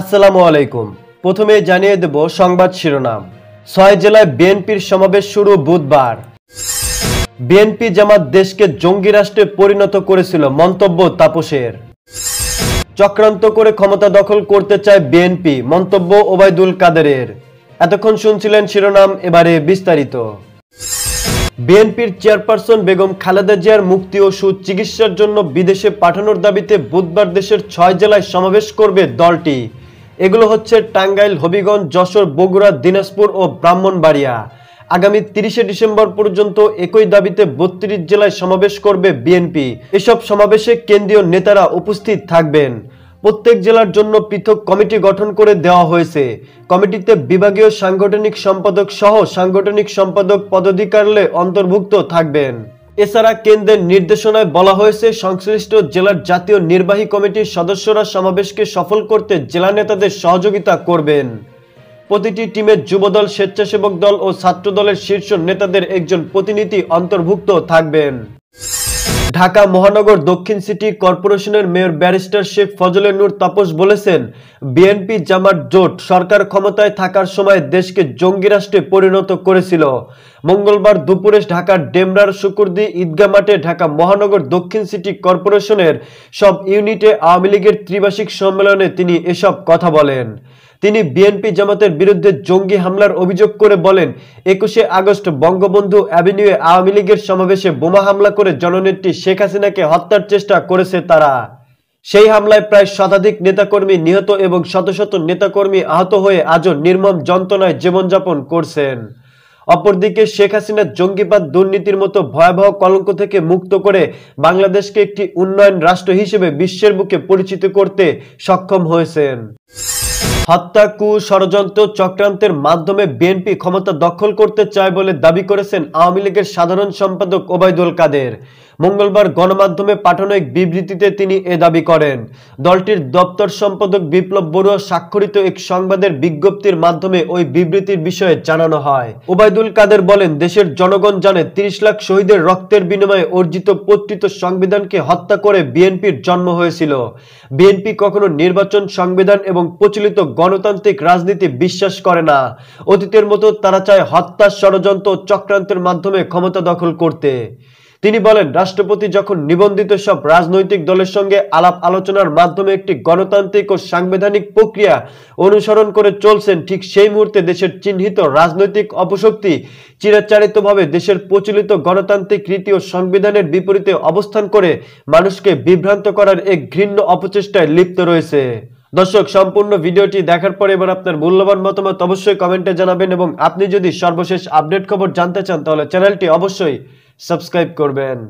আসসালামু আলাইকুম প্রথমে জানিয়ে দেব সংবাদ শিরোনাম ছয় জেলায় বিএনপির সমাবেশ শুরু বুধবার বিএনপি জামাত দেশকে জঙ্গি রাষ্ট্রে পরিণত করেছিল মন্তব্য তাপসের চক্রান্ত করে ক্ষমতা দখল করতে চায় বিএনপি মন্তব্য ওবায়দুল কাদেরের এতক্ষণ শুনছিলেন শিরোনাম এবারে বিস্তারিত বিএনপির চেয়ারপারসন বেগম খালেদা জিয়ার মুক্তি ও সুচিকিৎসার জন্য বিদেশে পাঠানোর দাবিতে বুধবার দেশের ছয় জেলায় সমাবেশ করবে দলটি এগুলো হচ্ছে টাঙ্গাইল হবিগঞ্জ যশোর বগুড়া দিনাজপুর ও ব্রাহ্মণবাড়িয়া আগামী তিরিশে ডিসেম্বর পর্যন্ত একই দাবিতে বত্রিশ জেলায় সমাবেশ করবে বিএনপি এসব সমাবেশে কেন্দ্রীয় নেতারা উপস্থিত থাকবেন প্রত্যেক জেলার জন্য পৃথক কমিটি গঠন করে দেওয়া হয়েছে কমিটিতে বিভাগীয় সাংগঠনিক সম্পাদক সহ সাংগঠনিক সম্পাদক পদাধিকারলে অন্তর্ভুক্ত থাকবেন এছাড়া কেন্দ্রের নির্দেশনায় বলা হয়েছে সংশ্লিষ্ট জেলার জাতীয় নির্বাহী কমিটির সদস্যরা সমাবেশকে সফল করতে জেলা নেতাদের সহযোগিতা করবেন প্রতিটি টিমের যুবদল স্বেচ্ছাসেবক দল ও ছাত্র দলের শীর্ষ নেতাদের একজন প্রতিনিধি অন্তর্ভুক্ত থাকবেন ঢাকা মহানগর দক্ষিণ সিটি কর্পোরেশনের মেয়র ব্যারিস্টার শেখ ফজলে নূর তাপস বলেছেন বিএনপি জামাত জোট সরকার ক্ষমতায় থাকার সময় দেশকে জঙ্গি রাষ্ট্রে পরিণত করেছিল মঙ্গলবার দুপুরে ঢাকার ডেমরার শুকুরদি ঈদগা মাঠে ঢাকা মহানগর দক্ষিণ সিটি কর্পোরেশনের সব ইউনিটে আওয়ামী লীগের ত্রিবাসিক সম্মেলনে তিনি এসব কথা বলেন তিনি বিএনপি জামাতের বিরুদ্ধে জঙ্গি হামলার অভিযোগ করে বলেন একুশে আগস্ট বঙ্গবন্ধু অ্যাভিনিউয়ে আওয়ামী লীগের সমাবেশে বোমা হামলা করে জননেত্রী শেখ হাসিনাকে হত্যার চেষ্টা করেছে তারা সেই হামলায় প্রায় শতাধিক নেতাকর্মী নিহত এবং শত শত নেতাকর্মী আহত হয়ে আজও নির্মম যন্ত্রণায় জীবনযাপন করছেন অপরদিকে শেখ হাসিনা জঙ্গিবাদ দুর্নীতির মতো ভয়াবহ কলঙ্ক থেকে মুক্ত করে বাংলাদেশকে একটি উন্নয়ন রাষ্ট্র হিসেবে বিশ্বের বুকে পরিচিত করতে সক্ষম হয়েছেন হত্যা কু ষড়যন্ত্র চক্রান্তের মাধ্যমে বিএনপি ক্ষমতা দখল করতে চায় বলে দাবি করেছেন আওয়ামী লীগের সাধারণ সম্পাদক ওবায়দুল কাদের মঙ্গলবার গণমাধ্যমে পাঠানো এক বিবৃতিতে তিনি এ দাবি করেন দলটির দপ্তর সম্পাদক বিপ্লব বড়ুয়া স্বাক্ষরিত এক সংবাদের বিজ্ঞপ্তির মাধ্যমে ওই বিবৃতির বিষয়ে জানানো হয় ওবায়দুল কাদের বলেন দেশের জনগণ জানে তিরিশ লাখ শহীদের রক্তের বিনিময়ে অর্জিত পত্রিত সংবিধানকে হত্যা করে বিএনপির জন্ম হয়েছিল বিএনপি কখনো নির্বাচন সংবিধান এবং প্রচলিত গণতান্ত্রিক রাজনীতি বিশ্বাস করে না অতীতের মতো তারা চায় হত্যা ষড়যন্ত্র চক্রান্তের মাধ্যমে ক্ষমতা দখল করতে তিনি বলেন রাষ্ট্রপতি যখন নিবন্ধিত সব রাজনৈতিক দলের সঙ্গে আলাপ আলোচনার মাধ্যমে একটি গণতান্ত্রিক ও সাংবিধানিক প্রক্রিয়া অনুসরণ করে চলছেন ঠিক সেই মুহূর্তে দেশের চিহ্নিত রাজনৈতিক অপশক্তি চিরাচারিতভাবে দেশের প্রচলিত গণতান্ত্রিক রীতি ও সংবিধানের বিপরীতে অবস্থান করে মানুষকে বিভ্রান্ত করার এক ঘৃণ্য অপচেষ্টায় লিপ্ত রয়েছে দর্শক সম্পূর্ণ ভিডিওটি দেখার পরে এবার আপনার মূল্যবান মতামত অবশ্যই কমেন্টে জানাবেন এবং আপনি যদি সর্বশেষ আপডেট খবর জানতে চান তাহলে চ্যানেলটি অবশ্যই সাবস্ক্রাইব করবেন